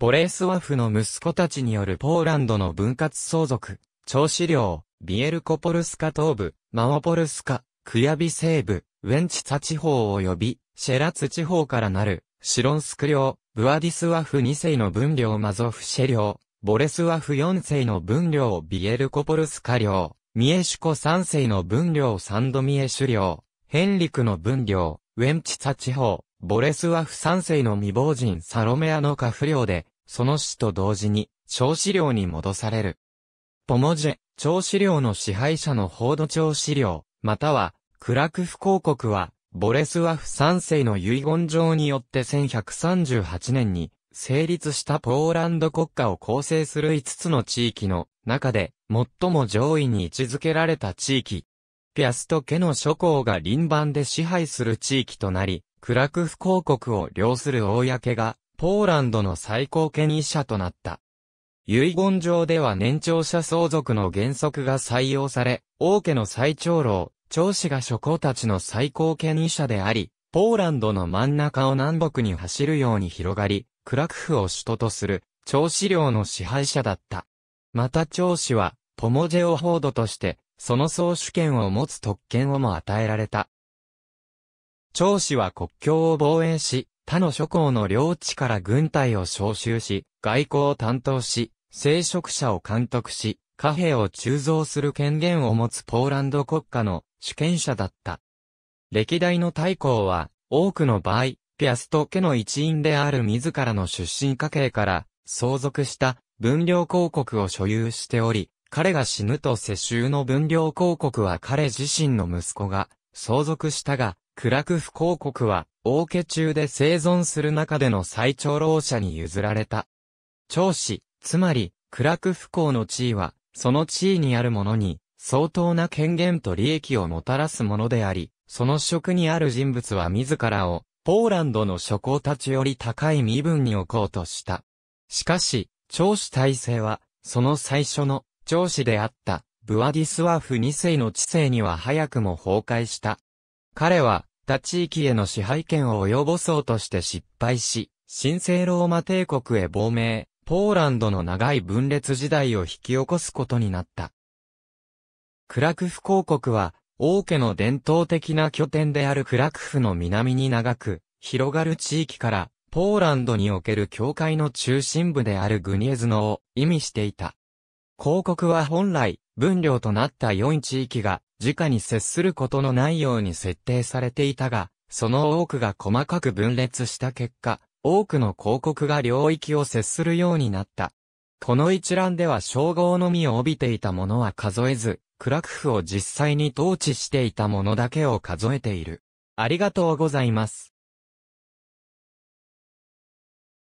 ボレースワフの息子たちによるポーランドの分割相続、調子領、ビエルコポルスカ東部、マオポルスカ、クヤビ西部、ウェンチツ地方及び、シェラツ地方からなる、シロンスク領、ブアディスワフ2世の分領マゾフシェ領、ボレスワフ4世の分領ビエルコポルスカ領、ミエシュコ3世の分領サンドミエシュ領、ヘンリクの分領、ウェンチツ地方、ボレスワフ三世の未亡人サロメアの下不良で、その死と同時に、長子領に戻される。ポモジェ、長子領の支配者の報道長子領、または、クラクフ公国は、ボレスワフ三世の遺言状によって1138年に、成立したポーランド国家を構成する5つの地域の中で最も上位に位置づけられた地域。ピアスとケの諸侯が輪番で支配する地域となり、クラクフ公国を領する公が、ポーランドの最高権威者となった。遺言状では年長者相続の原則が採用され、王家の最長老、長子が諸侯たちの最高権威者であり、ポーランドの真ん中を南北に走るように広がり、クラクフを首都とする、長子領の支配者だった。また長子は、ポモジェオホードとして、その総主権を持つ特権をも与えられた。長氏は国境を防衛し、他の諸侯の領地から軍隊を召集し、外交を担当し、聖職者を監督し、貨幣を鋳造する権限を持つポーランド国家の主権者だった。歴代の大公は、多くの場合、ピアスト家の一員である自らの出身家系から相続した分量広告を所有しており、彼が死ぬと世襲の分量広告は彼自身の息子が相続したが、クラクフ公国は、王家中で生存する中での最長老者に譲られた。長子、つまり、クラクフ公の地位は、その地位にあるものに、相当な権限と利益をもたらすものであり、その職にある人物は自らを、ポーランドの諸侯たちより高い身分に置こうとした。しかし、長子体制は、その最初の、長子であった、ブワディスワーフ2世の知性には早くも崩壊した。彼は、った地域への支配権を及ぼそうとして失敗し、神聖ローマ帝国へ亡命、ポーランドの長い分裂時代を引き起こすことになった。クラクフ公国は、王家の伝統的な拠点であるクラクフの南に長く、広がる地域から、ポーランドにおける教会の中心部であるグニエズノを意味していた。広告は本来、分領となった良い地域が直に接することのないように設定されていたが、その多くが細かく分裂した結果、多くの広告が領域を接するようになった。この一覧では称号のみを帯びていたものは数えず、クラクフを実際に統治していたものだけを数えている。ありがとうございます。